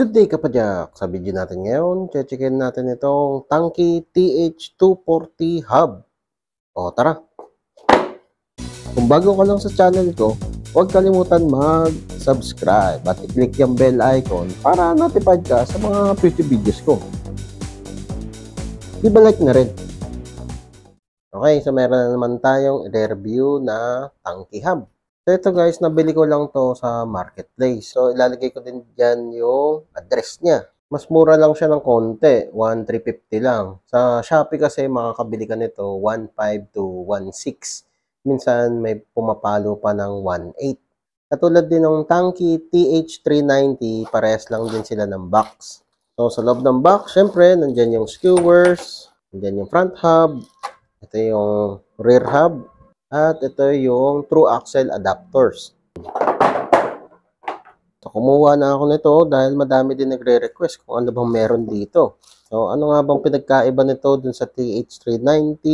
Good day Kapadyak! Sa video natin ngayon, checkin natin itong Tanky TH240 Hub. O tara! Kung bago ka lang sa channel ko, huwag kalimutan mag-subscribe at i-click yung bell icon para notified ka sa mga future videos ko. Di like na rin? Okay, so meron na naman tayong i-review na Tanky Hub. So, ito guys, nabili ko lang to sa marketplace. So, ilalagay ko din dyan yung address niya. Mas mura lang siya ng konti, 1,350 lang. Sa Shopee kasi, makakabili ka nito 1,500 to 1,600. Minsan, may pumapalo pa ng 1,800. Katulad din ng tanki TH390, parehas lang din sila ng box. So, sa loob ng box, syempre, nandyan yung skewers, nandyan yung front hub, ito yung rear hub, at ito yung true axle adapters. So, kumuha na ako nito dahil madami din nagre-request kung ano bang meron dito. So, ano nga bang pinagkaiba nito dun sa TH390?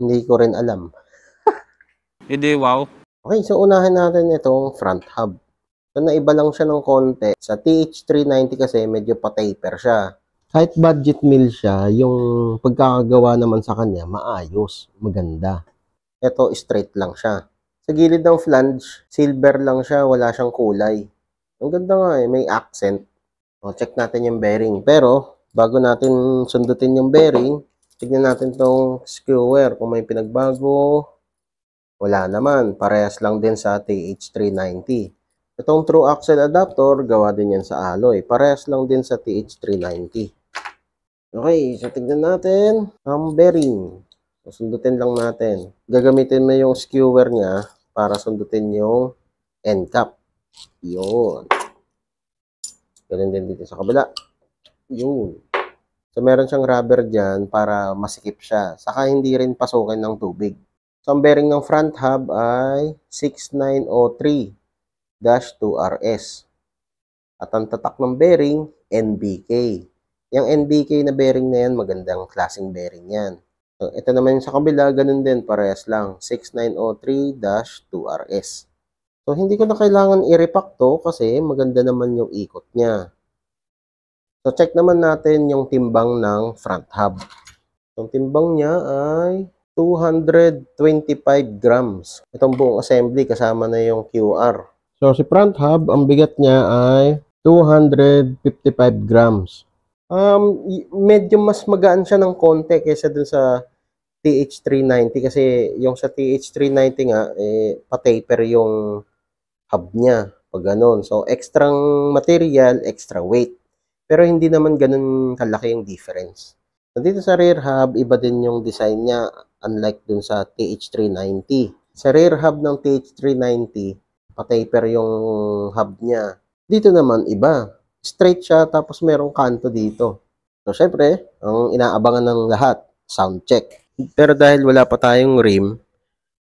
Hindi ko rin alam. Hindi, wow. Okay, so unahin natin itong front hub. So, naiba lang siya ng konti. Sa TH390 kasi medyo pa-taper siya. Kahit budget mill siya, yung pagkakagawa naman sa kanya, maayos, maganda. Ito, straight lang siya. Sa gilid ng flange, silver lang siya, wala siyang kulay. Ang ganda nga eh, may accent. O, check natin yung bearing. Pero, bago natin sundutin yung bearing, tignan natin tong skewer kung may pinagbago. Wala naman, parehas lang din sa TH390. Itong true axle adapter, gawa din yan sa alloy. Parehas lang din sa TH390. Okay, so tignan natin ang bearing. Sundutin lang natin. Gagamitin mo yung skewer niya para sundutin yung end cap. Yun. Ganun din dito sa kabila. Yun. So, meron siyang rubber dyan para masikip siya. Saka hindi rin pasukin ng tubig. So, ang bearing ng front hub ay 6903-2RS. At ang tatak ng bearing, NBK. Yung NBK na bearing na yan, magandang klaseng bearing yan. So, oh, ito naman yung sa kabila, ganun din, parehas lang. 6903-2RS. So, hindi ko na kailangan i-repack to kasi maganda naman yung ikot niya. So, check naman natin yung timbang ng front hub. Itong timbang niya ay 225 grams. Itong buong assembly kasama na yung QR. So, si front hub, ang bigat niya ay 255 grams um, medyo mas magaan siya ng konti kaysa dun sa TH390 kasi yung sa TH390 nga, eh, pa-taper yung hub niya. Pag ganun. So, extrang material, extra weight. Pero hindi naman ganun kalaki yung difference. So, dito sa rear hub, iba din yung design niya unlike dun sa TH390. Sa rear hub ng TH390, pa-taper yung hub niya. Dito naman, iba straight siya tapos merong kanto dito. So syempre, ang inaabangan ng lahat, sound check. Pero dahil wala pa tayong rim,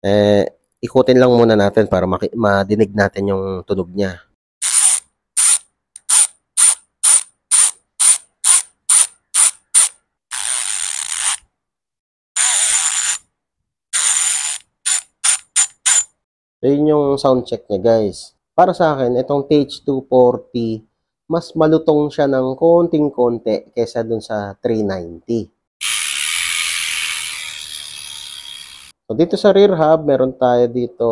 eh, ikutin lang muna natin para madinig natin yung tunog niya. So, yun yung sound check niya guys. Para sa akin, itong TH240 mas malutong siya ng konting-konti kesa dun sa 390. So, dito sa rear hub, meron tayo dito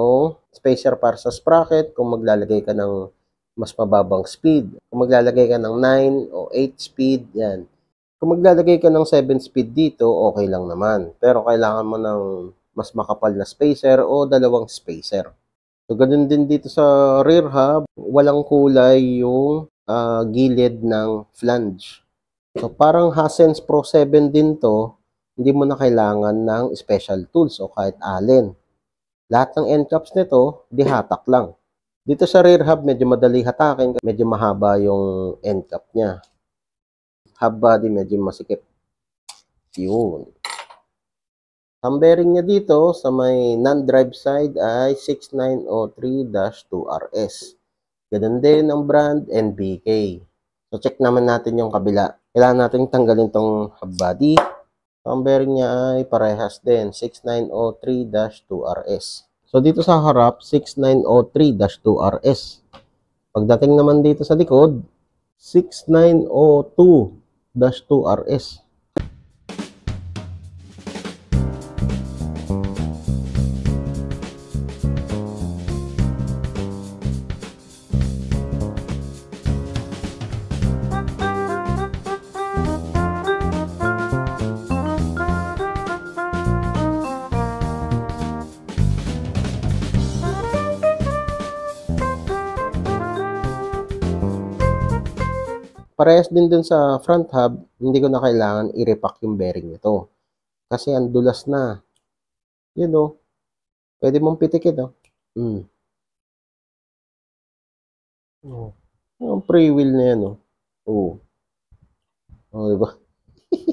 spacer para sa sprocket kung maglalagay ka ng mas mababang speed. Kung maglalagay ka ng 9 o 8 speed, yan. Kung maglalagay ka ng 7 speed dito, okay lang naman. Pero kailangan mo ng mas makapal na spacer o dalawang spacer. So, ganun din dito sa rear hub, walang kulay yung uh, gilid ng flange. So parang Hasen's Pro 7 din to, hindi mo na kailangan ng special tools o kahit allen. Lahat ng end caps nito, dihatak lang. Dito sa rear hub, medyo madali hatakin, medyo mahaba yung end cap niya. Hub body, medyo masikip. Yun. Ang bearing niya dito sa may non-drive side ay 6903-2RS. Ganun din ang brand, NBK. So, check naman natin yung kabila. Kailangan natin tanggalin tong hub body. So, ang bearing niya ay parehas din, 6903-2RS. So, dito sa harap, 6903-2RS. Pagdating naman dito sa likod, 6902-2RS. Parehas din dun sa front hub, hindi ko na kailangan i-repack yung bearing nito. Kasi ang dulas na. You know, pwede mong pitikin, no? Oh. Mm. Oh. Yung free will na yan, no? Oh. Oo, oh, diba?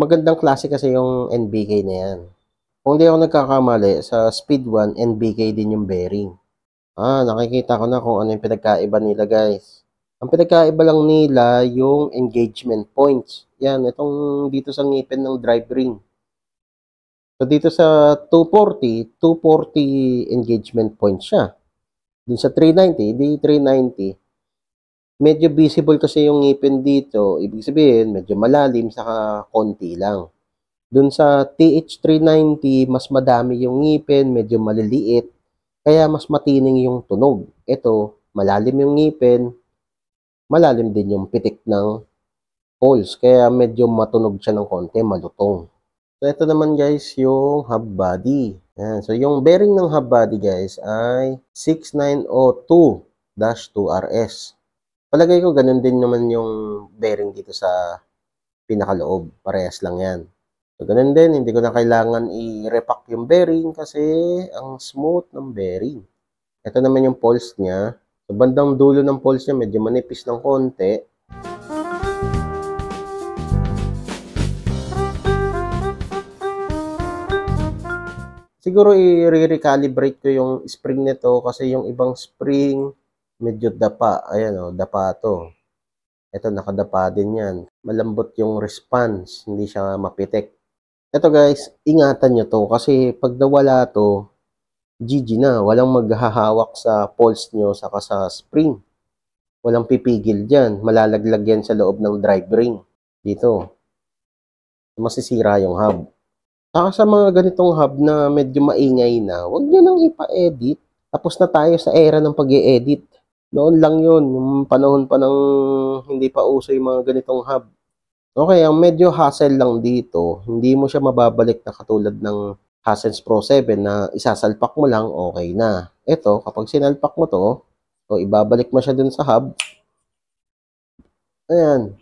Magandang klase kasi yung NBK na yan. Kung hindi ako nagkakamali, sa speed 1, NBK din yung bearing. Ah, nakikita ko na kung ano yung pinagkaiba nila guys. Ang pinagkaiba lang nila yung engagement points. Yan, itong dito sa ngipin ng drive ring. So dito sa 240, 240 engagement points siya. Dun sa 390, di 390, medyo visible kasi yung ngipin dito. Ibig sabihin, medyo malalim, sa konti lang. Dun sa TH390, mas madami yung ngipin, medyo maliliit, kaya mas matining yung tunog. Ito, malalim yung ngipin, malalim din yung pitik ng holes. Kaya medyo matunog siya ng konti, malutong. So, ito naman guys, yung hub body. Yan. So, yung bearing ng hub body guys ay 6902-2RS. Palagay ko ganun din naman yung bearing dito sa pinakaloob. Parehas lang yan. So, ganun din, hindi ko na kailangan i-repack yung bearing kasi ang smooth ng bearing. Ito naman yung pulse niya. So, bandang dulo ng poles niya, medyo manipis ng konti. Siguro i-recalibrate ko yung spring nito kasi yung ibang spring medyo dapa. Ayan o, oh, dapa to. Ito, nakadapa din yan. Malambot yung response, hindi siya mapitik. Ito guys, ingatan nyo to kasi pag nawala to, GG na. Walang maghahawak sa poles nyo saka sa spring. Walang pipigil dyan. Malalaglag yan sa loob ng drive ring. Dito. Masisira yung hub. Saka sa mga ganitong hub na medyo maingay na, huwag nyo nang ipa-edit. Tapos na tayo sa era ng pag edit Noon lang yun, yung panahon pa ng hindi pa uso yung mga ganitong hub. Okay, ang medyo hassle lang dito, hindi mo siya mababalik na katulad ng Hassels Pro 7 na isasalpak mo lang, okay na. Ito, kapag sinalpak mo to, o ibabalik mo siya dun sa hub, ayan,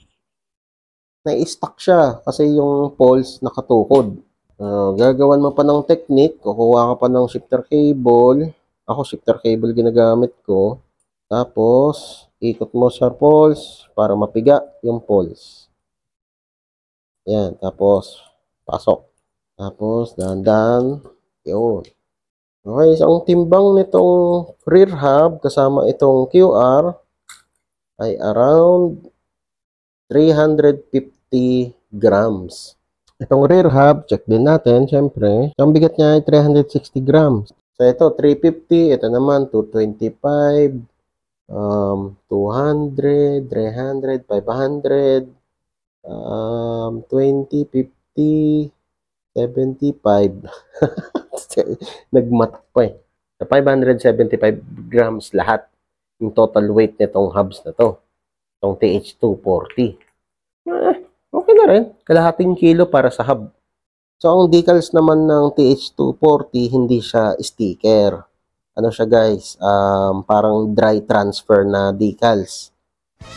nai-stuck siya kasi yung poles nakatukod. Uh, gagawan mo pa ng technique, kukuha ka pa ng shifter cable. Ako, shifter cable ginagamit ko. Tapos, ikot mo sa poles para mapiga yung poles. Ayan, tapos, pasok. Tapos, dandan. Yun. Okay, so ang timbang nitong rear hub kasama itong QR ay around 350 grams. Itong rear hub, check din natin, syempre. So, ang bigat niya ay 360 grams. So, ito, 350. Ito naman, 225 um, 200, 300, 500, um, 20, 50, 75. Nagmat pa eh. 575 grams lahat yung total weight nitong hubs na to. Itong TH240. Eh, okay na rin. Kalahating kilo para sa hub. So, ang decals naman ng TH240, hindi siya sticker. Ano siya guys, um, parang dry transfer na decals.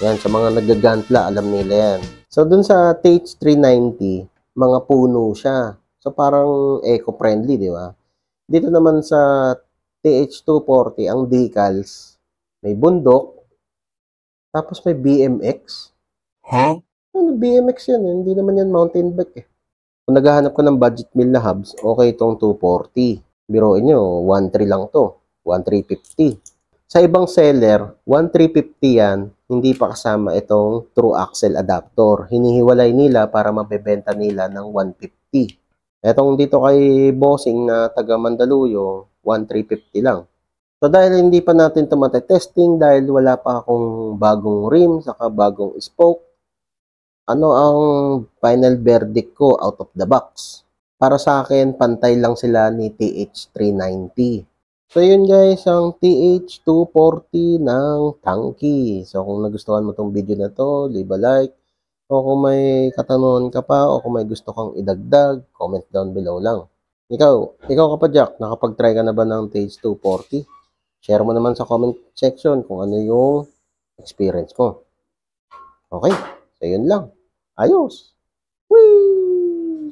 Yan, sa mga nagagantla, alam nila yan. So, dun sa TH390, mga puno siya. So, parang eco-friendly, di ba? Dito naman sa TH240, ang decals, may bundok, tapos may BMX. Huh? Ano, BMX yan eh. Hindi naman yan mountain bike eh. Kung naghahanap ko ng budget mill na hubs, okay itong 240. Biroin nyo, 1.3 lang to. 1.350. Sa ibang seller, 1.350 yan, hindi pa kasama itong true axle adapter. Hinihiwalay nila para mabebenta nila ng 150. Etong dito kay bossing na taga Mandaluyong, 1,350 lang. So dahil hindi pa natin ito matetesting, dahil wala pa akong bagong rim, saka bagong spoke, ano ang final verdict ko out of the box? Para sa akin, pantay lang sila ni TH390. So yun guys, ang TH240 ng tanky. So kung nagustuhan mo tong video na to, leave a like, o kung may katanungan ka pa o kung may gusto kang idagdag, comment down below lang. Ikaw, ikaw kapadyak, nakapag-try ka na ba ng Tage 240? Share mo naman sa comment section kung ano yung experience mo. Okay, so yun lang. Ayos! Whee!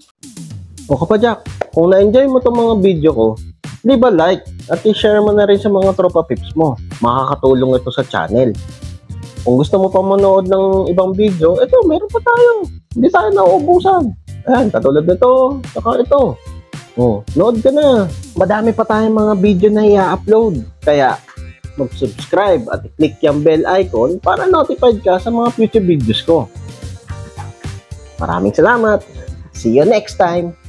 O kapadyak, kung na-enjoy mo itong mga video ko, di ba like at i-share mo na rin sa mga tropa pips mo. Makakatulong ito sa channel. Kung gusto mo pa manood ng ibang video, ito, meron pa tayo. Hindi tayo nauubusan. Ayan, katulad nito, saka ito. Oh, load ka na. Madami pa tayong mga video na i-upload. Kaya, mag-subscribe at click yung bell icon para notified ka sa mga future videos ko. Maraming salamat. See you next time.